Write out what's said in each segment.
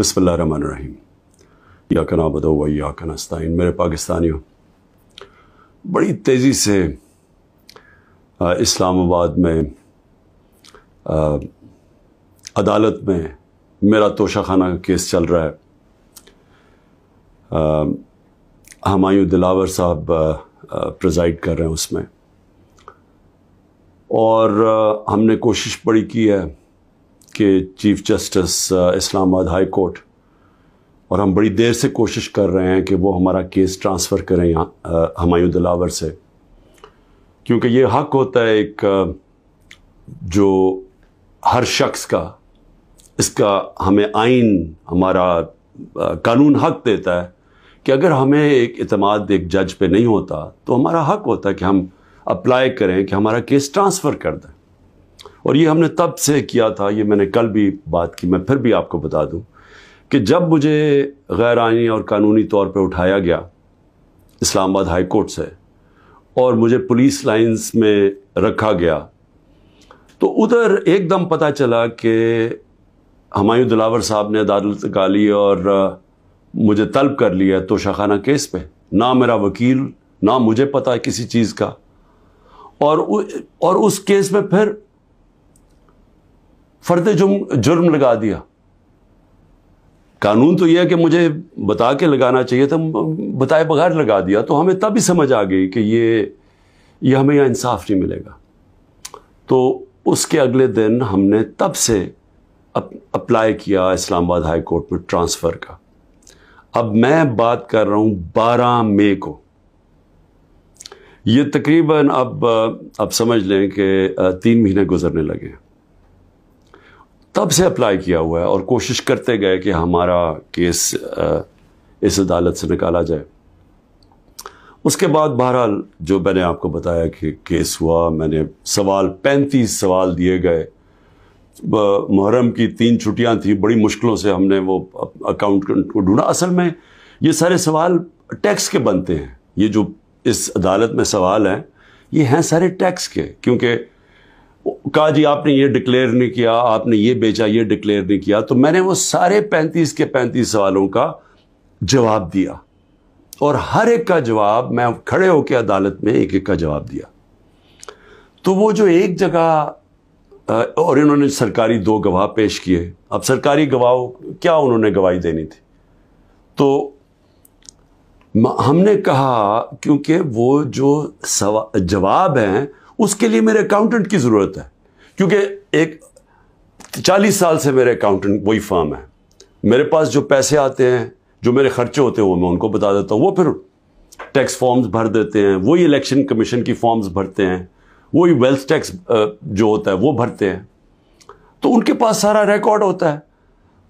बसमीम या कना बदो व या कनास्तान मेरे पाकिस्तानियों बड़ी तेज़ी से इस्लामाबाद में आ, अदालत में मेरा तोशा खाना केस चल रहा है हमायूं दिलावर साहब प्रजाइड कर रहे हैं उसमें और आ, हमने कोशिश बड़ी की है के chief justice Islamabad high court और हम बड़ी देर से कोशिश कर रहे हैं कि वो हमारा केस ट्रांसफ़र करें यहाँ uh, हमायूं दिलावर से क्योंकि ये हक होता है एक uh, जो हर शख्स का इसका हमें आइन हमारा uh, कानून हक देता है कि अगर हमें एक अतमाद एक जज पे नहीं होता तो हमारा हक होता है कि हम अप्लाई करें कि हमारा केस ट्रांसफ़र कर दें और ये हमने तब से किया था ये मैंने कल भी बात की मैं फिर भी आपको बता दूं कि जब मुझे गैर आइनी और कानूनी तौर पर उठाया गया इस्लामाबाद हाई कोर्ट से और मुझे पुलिस लाइंस में रखा गया तो उधर एकदम पता चला कि हमायूं दिलावर साहब ने अदालत गाली और मुझे तलब कर लिया तोशाखाना केस पे ना मेरा वकील ना मुझे पता है किसी चीज़ का और और उस केस में फिर फर्द जुर्म जुर्म लगा दिया कानून तो यह है कि मुझे बता के लगाना चाहिए था बताए बगैर लगा दिया तो हमें तभी समझ आ गई कि ये ये हमें यहाँ इंसाफ नहीं मिलेगा तो उसके अगले दिन हमने तब से अप, अप्लाई किया इस्लामाबाद हाई कोर्ट में ट्रांसफ़र का अब मैं बात कर रहा हूँ बारह मई को ये तकरीबन अब अब समझ लें कि तीन महीने गुजरने लगे हैं तब से अप्लाई किया हुआ है और कोशिश करते गए कि हमारा केस इस अदालत से निकाला जाए उसके बाद बहरहाल जो मैंने आपको बताया कि केस हुआ मैंने सवाल पैंतीस सवाल दिए गए मुहर्रम की तीन छुट्टियां थी बड़ी मुश्किलों से हमने वो अकाउंट को ढूंढा असल में ये सारे सवाल टैक्स के बनते हैं ये जो इस अदालत में सवाल हैं ये हैं सारे टैक्स के क्योंकि कहा जी आपने ये डिक्लेयर नहीं किया आपने ये बेचा ये डिक्लेयर नहीं किया तो मैंने वो सारे पैंतीस के पैंतीस सवालों का जवाब दिया और हर एक का जवाब मैं खड़े होकर अदालत में एक एक का जवाब दिया तो वो जो एक जगह और इन्होंने सरकारी दो गवाह पेश किए अब सरकारी गवाह क्या उन्होंने गवाही देनी थी तो हमने कहा क्योंकि वो जो जवाब हैं उसके लिए मेरे अकाउंटेंट की ज़रूरत है क्योंकि एक चालीस साल से मेरे अकाउंटेंट वही फॉर्म है मेरे पास जो पैसे आते हैं जो मेरे खर्चे होते हैं वो मैं उनको बता देता हूँ वो फिर टैक्स फॉर्म्स भर देते हैं वही इलेक्शन कमीशन की फॉर्म्स भरते हैं वही वेल्थ टैक्स जो होता है वो भरते हैं तो उनके पास सारा रिकॉर्ड होता है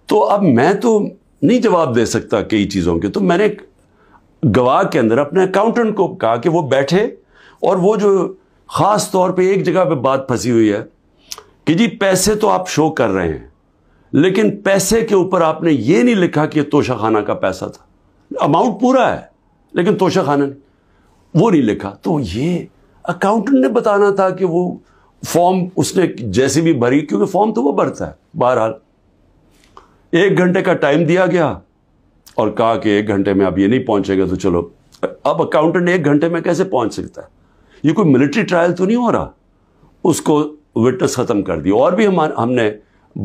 तो अब मैं तो नहीं जवाब दे सकता कई चीज़ों के तो मैंने गवाह के अंदर अपने अकाउंटेंट को कहा कि वो बैठे और वो जो ख़ास तौर पे एक जगह पे बात फंसी हुई है कि जी पैसे तो आप शो कर रहे हैं लेकिन पैसे के ऊपर आपने ये नहीं लिखा कि तोशा खाना का पैसा था अमाउंट पूरा है लेकिन तोशा खाना नहीं वो नहीं लिखा तो ये अकाउंटेंट ने बताना था कि वो फॉर्म उसने जैसी भी भरी क्योंकि फॉर्म तो वो भरता है बहरहाल एक घंटे का टाइम दिया गया और कहा कि एक घंटे में अब ये नहीं पहुंचेगा तो चलो अब अकाउंटेंट एक घंटे में कैसे पहुंच सकता है ये कोई मिलिट्री ट्रायल तो नहीं हो रहा उसको विटनेस ख़त्म कर दिया और भी हम हमने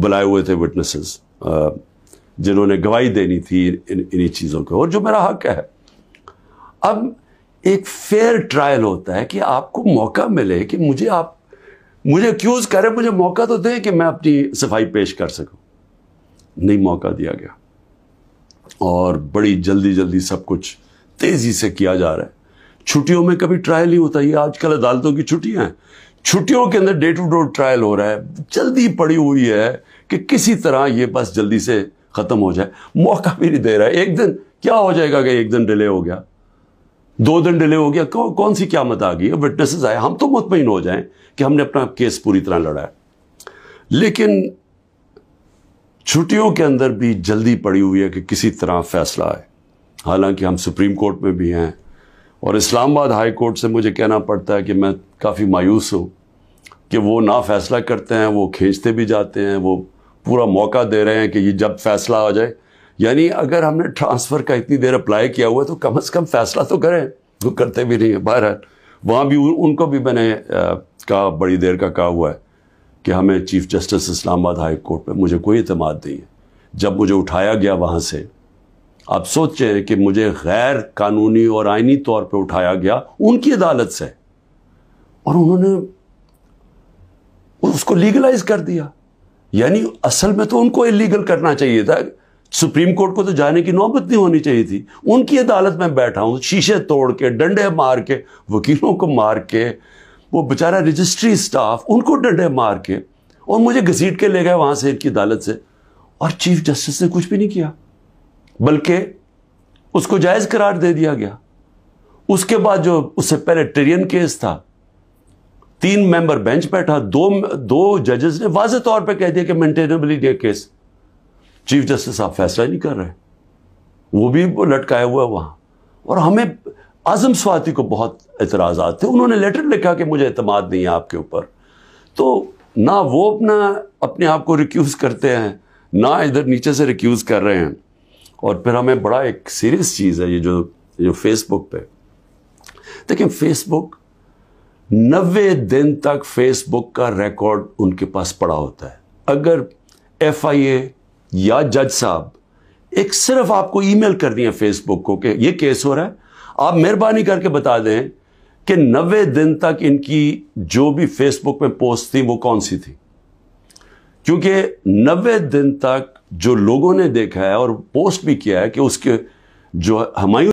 बुलाए हुए थे विटनेसेस जिन्होंने गवाही देनी थी इन्हीं चीज़ों को और जो मेरा हक है अब एक फेयर ट्रायल होता है कि आपको मौका मिले कि मुझे आप मुझे अक्यूज करें मुझे मौका तो दें कि मैं अपनी सफाई पेश कर सकूं नहीं मौका दिया गया और बड़ी जल्दी जल्दी सब कुछ तेज़ी से किया जा रहा है छुट्टियों में कभी ट्रायल ही होता है आजकल अदालतों की छुट्टियां हैं छुट्टियों के अंदर डे टू डे ट्रायल हो रहा है जल्दी पड़ी हुई है कि किसी तरह ये बस जल्दी से ख़त्म हो जाए मौका भी नहीं दे रहा है एक दिन क्या हो जाएगा कि एक दिन डिले हो गया दो दिन डिले हो गया कौ, कौन सी क्या मत आ गई विटनेसेस आए हम तो मुतमिन हो जाएं कि हमने अपना केस पूरी तरह लड़ा है लेकिन छुट्टियों के अंदर भी जल्दी पड़ी हुई है कि किसी तरह फैसला आए हालांकि हम सुप्रीम कोर्ट में भी हैं और इस्लामाबाद हाई कोर्ट से मुझे कहना पड़ता है कि मैं काफ़ी मायूस हूँ कि वो ना फ़ैसला करते हैं वो खींचते भी जाते हैं वो पूरा मौका दे रहे हैं कि ये जब फ़ैसला आ जाए यानी अगर हमने ट्रांसफ़र का इतनी देर अप्लाई किया हुआ है तो कम अज़ कम फ़ैसला तो करें वो तो करते भी नहीं है बहर वहाँ भी उनको भी मैंने कहा बड़ी देर का कहा हुआ है कि हमें chief justice Islamabad high court पर मुझे कोई अतमाद नहीं है जब मुझे उठाया गया वहाँ से आप सोचे कि मुझे गैर कानूनी और आइनी तौर पे उठाया गया उनकी अदालत से और उन्होंने उसको लीगलाइज कर दिया यानी असल में तो उनको इलीगल करना चाहिए था सुप्रीम कोर्ट को तो जाने की नौबत नहीं होनी चाहिए थी उनकी अदालत में बैठा हूं शीशे तोड़ के डंडे मार के वकीलों को मार के वो बेचारा रजिस्ट्री स्टाफ उनको डंडे मार के और मुझे घसीट के ले गए वहां से इनकी अदालत से और चीफ जस्टिस ने कुछ भी नहीं किया बल्कि उसको जायज़ करार दे दिया गया उसके बाद जो उससे पहले ट्रेरियन केस था तीन मेंबर बेंच बैठा दो दो जजेस ने वाज तौर पे कह दिया कि मेंटेनेबिलिटी केस चीफ जस्टिस साहब फैसला नहीं कर रहे वो भी लटकाया हुआ है वहाँ और हमें आजम स्वाति को बहुत एतराज़ थे उन्होंने लेटर लिखा कि मुझे अतमाद नहीं है आपके ऊपर तो ना वो अपना अपने आप को रिक्यूज़ करते हैं ना इधर नीचे से रिक्यूज़ कर रहे हैं और फिर हमें बड़ा एक सीरियस चीज़ है ये जो जो फेसबुक पे देखिए फेसबुक नबे दिन तक फेसबुक का रिकॉर्ड उनके पास पड़ा होता है अगर एफआईए या जज साहब एक सिर्फ आपको ईमेल कर दिए फेसबुक को कि ये केस हो रहा है आप मेहरबानी करके बता दें कि नबे दिन तक इनकी जो भी फेसबुक में पोस्ट थी वो कौन सी थी क्योंकि नबे दिन तक जो लोगों ने देखा है और पोस्ट भी किया है कि उसके जो हमायूं